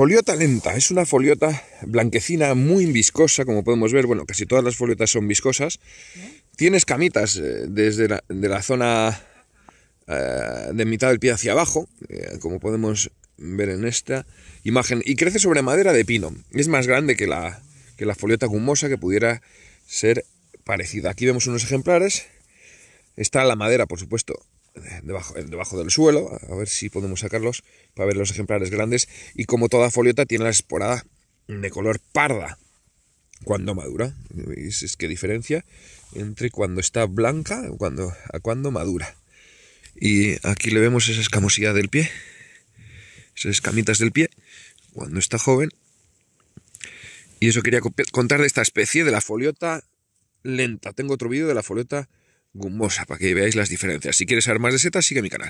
Foliota lenta, es una foliota blanquecina muy viscosa, como podemos ver, bueno, casi todas las foliotas son viscosas. Tiene escamitas eh, desde la, de la zona eh, de mitad del pie hacia abajo, eh, como podemos ver en esta imagen, y crece sobre madera de pino. Es más grande que la, que la foliota gumosa que pudiera ser parecida. Aquí vemos unos ejemplares. Está la madera, por supuesto, eh, debajo, eh, debajo del suelo, a ver si podemos sacarlos para ver los ejemplares grandes. Y como toda foliota tiene la esporada de color parda cuando madura. ¿Veis? Es que diferencia entre cuando está blanca cuando, a cuando madura. Y aquí le vemos esa escamosidad del pie, esas escamitas del pie, cuando está joven. Y eso quería contar de esta especie, de la foliota lenta. Tengo otro vídeo de la foliota gumosa para que veáis las diferencias. Si quieres saber más de setas, sigue mi canal.